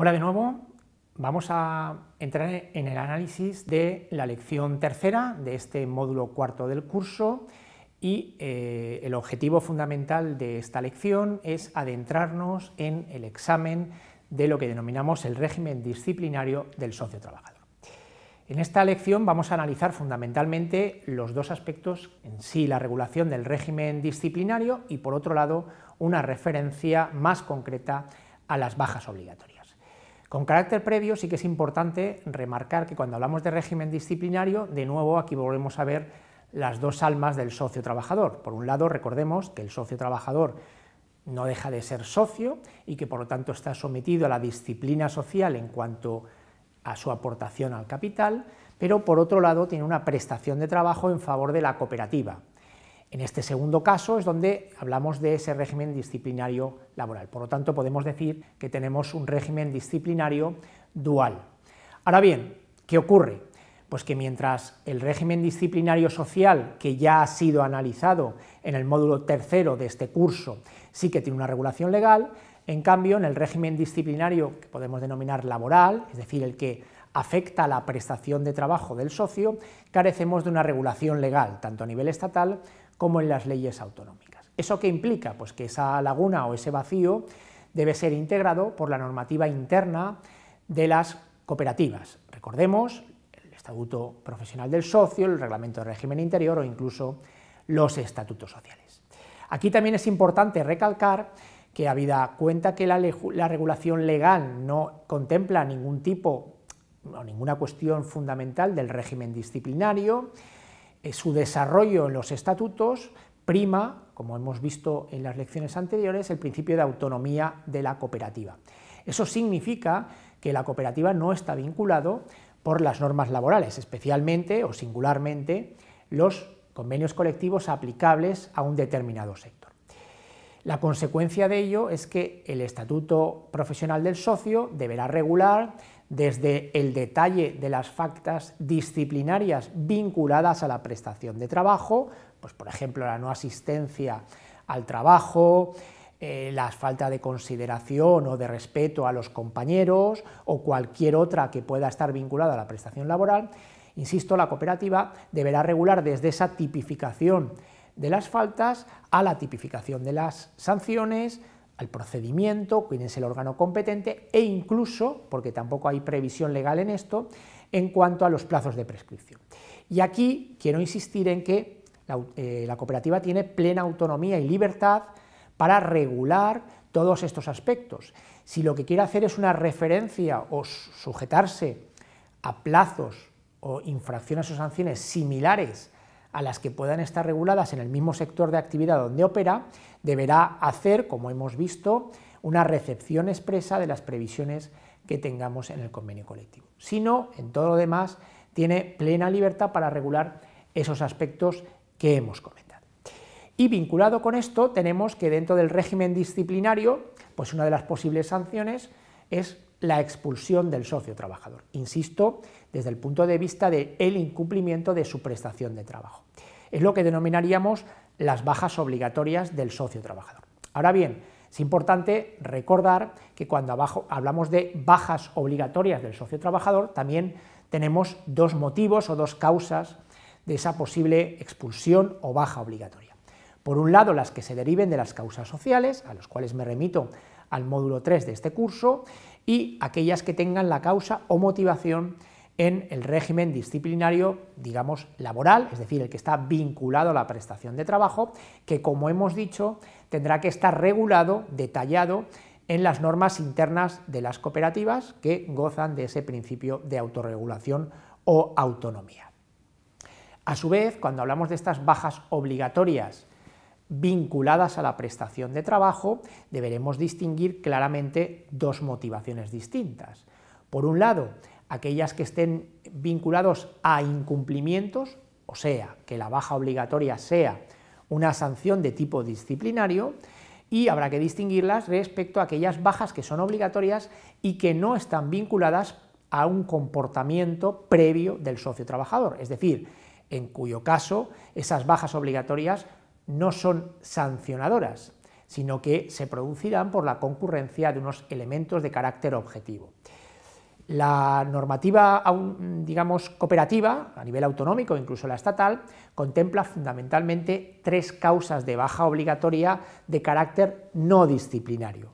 Hola de nuevo, vamos a entrar en el análisis de la lección tercera de este módulo cuarto del curso y eh, el objetivo fundamental de esta lección es adentrarnos en el examen de lo que denominamos el régimen disciplinario del socio trabajador. En esta lección vamos a analizar fundamentalmente los dos aspectos en sí, la regulación del régimen disciplinario y por otro lado una referencia más concreta a las bajas obligatorias. Con carácter previo sí que es importante remarcar que cuando hablamos de régimen disciplinario, de nuevo aquí volvemos a ver las dos almas del socio trabajador. Por un lado, recordemos que el socio trabajador no deja de ser socio y que por lo tanto está sometido a la disciplina social en cuanto a su aportación al capital, pero por otro lado tiene una prestación de trabajo en favor de la cooperativa, en este segundo caso es donde hablamos de ese régimen disciplinario laboral. Por lo tanto, podemos decir que tenemos un régimen disciplinario dual. Ahora bien, ¿qué ocurre? Pues que mientras el régimen disciplinario social, que ya ha sido analizado en el módulo tercero de este curso, sí que tiene una regulación legal, en cambio, en el régimen disciplinario que podemos denominar laboral, es decir, el que afecta a la prestación de trabajo del socio, carecemos de una regulación legal, tanto a nivel estatal como en las leyes autonómicas. ¿Eso qué implica? Pues que esa laguna o ese vacío debe ser integrado por la normativa interna de las cooperativas. Recordemos el Estatuto Profesional del Socio, el Reglamento de Régimen Interior o incluso los estatutos sociales. Aquí también es importante recalcar que habida cuenta que la, la regulación legal no contempla ningún tipo o ninguna cuestión fundamental del régimen disciplinario, eh, su desarrollo en los estatutos prima, como hemos visto en las lecciones anteriores, el principio de autonomía de la cooperativa. Eso significa que la cooperativa no está vinculado por las normas laborales, especialmente o singularmente los convenios colectivos aplicables a un determinado sector. La consecuencia de ello es que el Estatuto Profesional del Socio deberá regular desde el detalle de las factas disciplinarias vinculadas a la prestación de trabajo, pues por ejemplo la no asistencia al trabajo, eh, la falta de consideración o de respeto a los compañeros o cualquier otra que pueda estar vinculada a la prestación laboral, insisto, la cooperativa deberá regular desde esa tipificación de las faltas a la tipificación de las sanciones, al procedimiento, quién es el órgano competente e incluso, porque tampoco hay previsión legal en esto, en cuanto a los plazos de prescripción. Y aquí quiero insistir en que la, eh, la cooperativa tiene plena autonomía y libertad para regular todos estos aspectos. Si lo que quiere hacer es una referencia o sujetarse a plazos o infracciones o sanciones similares a las que puedan estar reguladas en el mismo sector de actividad donde opera, deberá hacer, como hemos visto, una recepción expresa de las previsiones que tengamos en el convenio colectivo. Si no, en todo lo demás, tiene plena libertad para regular esos aspectos que hemos comentado. Y vinculado con esto, tenemos que dentro del régimen disciplinario, pues una de las posibles sanciones es la expulsión del socio trabajador, insisto, desde el punto de vista del incumplimiento de su prestación de trabajo. Es lo que denominaríamos las bajas obligatorias del socio trabajador. Ahora bien, es importante recordar que cuando abajo hablamos de bajas obligatorias del socio trabajador, también tenemos dos motivos o dos causas de esa posible expulsión o baja obligatoria. Por un lado, las que se deriven de las causas sociales, a las cuales me remito al módulo 3 de este curso, y aquellas que tengan la causa o motivación en el régimen disciplinario, digamos, laboral, es decir, el que está vinculado a la prestación de trabajo, que como hemos dicho, tendrá que estar regulado, detallado, en las normas internas de las cooperativas que gozan de ese principio de autorregulación o autonomía. A su vez, cuando hablamos de estas bajas obligatorias vinculadas a la prestación de trabajo, deberemos distinguir claramente dos motivaciones distintas. Por un lado, aquellas que estén vinculados a incumplimientos, o sea, que la baja obligatoria sea una sanción de tipo disciplinario, y habrá que distinguirlas respecto a aquellas bajas que son obligatorias y que no están vinculadas a un comportamiento previo del socio trabajador, es decir, en cuyo caso esas bajas obligatorias no son sancionadoras, sino que se producirán por la concurrencia de unos elementos de carácter objetivo. La normativa, digamos, cooperativa, a nivel autonómico, incluso la estatal, contempla fundamentalmente tres causas de baja obligatoria de carácter no disciplinario.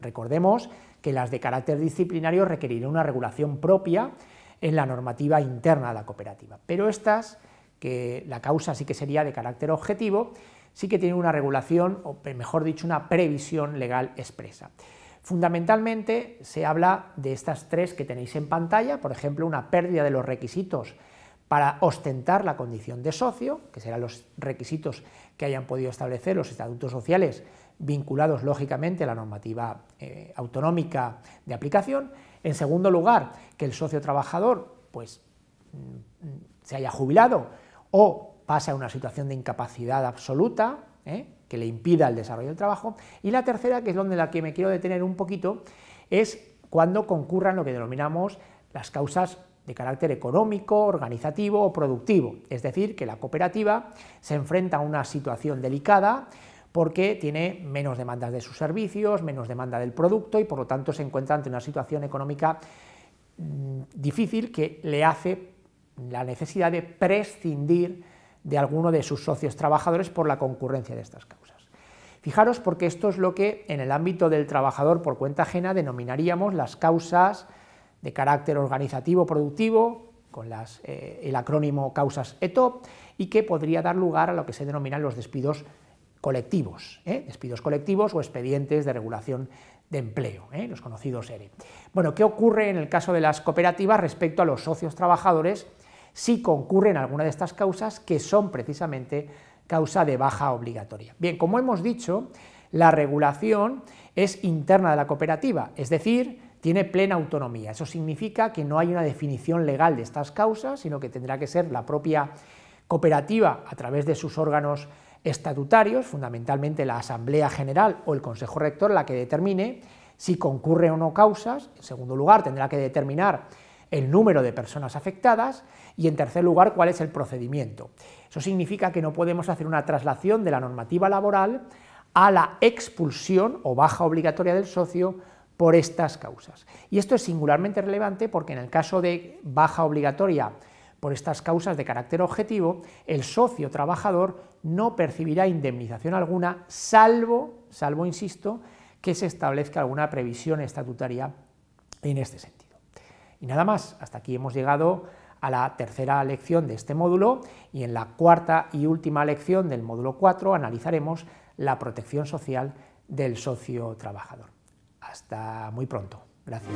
Recordemos que las de carácter disciplinario requerirán una regulación propia en la normativa interna de la cooperativa, pero estas que la causa sí que sería de carácter objetivo, sí que tiene una regulación, o mejor dicho, una previsión legal expresa. Fundamentalmente se habla de estas tres que tenéis en pantalla, por ejemplo, una pérdida de los requisitos para ostentar la condición de socio, que serán los requisitos que hayan podido establecer los estatutos sociales vinculados lógicamente a la normativa eh, autonómica de aplicación. En segundo lugar, que el socio trabajador pues, mm, se haya jubilado o pasa a una situación de incapacidad absoluta, ¿eh? que le impida el desarrollo del trabajo, y la tercera, que es donde la que me quiero detener un poquito, es cuando concurran lo que denominamos las causas de carácter económico, organizativo o productivo, es decir, que la cooperativa se enfrenta a una situación delicada porque tiene menos demandas de sus servicios, menos demanda del producto y por lo tanto se encuentra ante una situación económica mm, difícil que le hace la necesidad de prescindir de alguno de sus socios trabajadores por la concurrencia de estas causas. Fijaros porque esto es lo que en el ámbito del trabajador por cuenta ajena denominaríamos las causas de carácter organizativo productivo, con eh, el acrónimo causas ETOP, y que podría dar lugar a lo que se denominan los despidos colectivos, ¿eh? despidos colectivos o expedientes de regulación de empleo, ¿eh? los conocidos ERE. Bueno, ¿qué ocurre en el caso de las cooperativas respecto a los socios trabajadores si concurren alguna de estas causas que son precisamente causa de baja obligatoria. Bien, como hemos dicho, la regulación es interna de la cooperativa, es decir, tiene plena autonomía. Eso significa que no hay una definición legal de estas causas, sino que tendrá que ser la propia cooperativa a través de sus órganos estatutarios, fundamentalmente la Asamblea General o el Consejo Rector, la que determine si concurre o no causas. En segundo lugar, tendrá que determinar el número de personas afectadas y, en tercer lugar, cuál es el procedimiento. Eso significa que no podemos hacer una traslación de la normativa laboral a la expulsión o baja obligatoria del socio por estas causas. Y esto es singularmente relevante porque en el caso de baja obligatoria por estas causas de carácter objetivo, el socio trabajador no percibirá indemnización alguna, salvo, salvo insisto, que se establezca alguna previsión estatutaria en este sentido. Y nada más, hasta aquí hemos llegado a la tercera lección de este módulo y en la cuarta y última lección del módulo 4 analizaremos la protección social del socio trabajador. Hasta muy pronto. Gracias.